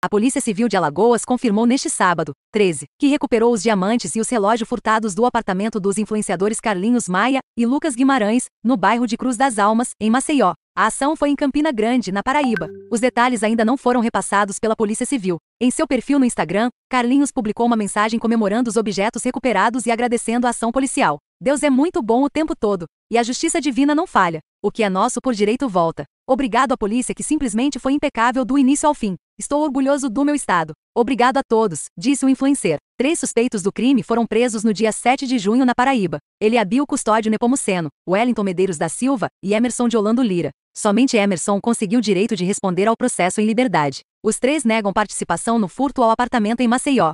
A Polícia Civil de Alagoas confirmou neste sábado, 13, que recuperou os diamantes e os relógios furtados do apartamento dos influenciadores Carlinhos Maia e Lucas Guimarães, no bairro de Cruz das Almas, em Maceió. A ação foi em Campina Grande, na Paraíba. Os detalhes ainda não foram repassados pela Polícia Civil. Em seu perfil no Instagram, Carlinhos publicou uma mensagem comemorando os objetos recuperados e agradecendo a ação policial. Deus é muito bom o tempo todo, e a justiça divina não falha. O que é nosso por direito volta. Obrigado à polícia que simplesmente foi impecável do início ao fim. Estou orgulhoso do meu estado. Obrigado a todos, disse o influencer. Três suspeitos do crime foram presos no dia 7 de junho na Paraíba. Ele é abiu Custódio Nepomuceno, Wellington Medeiros da Silva e Emerson de Olando Lira. Somente Emerson conseguiu o direito de responder ao processo em liberdade. Os três negam participação no furto ao apartamento em Maceió.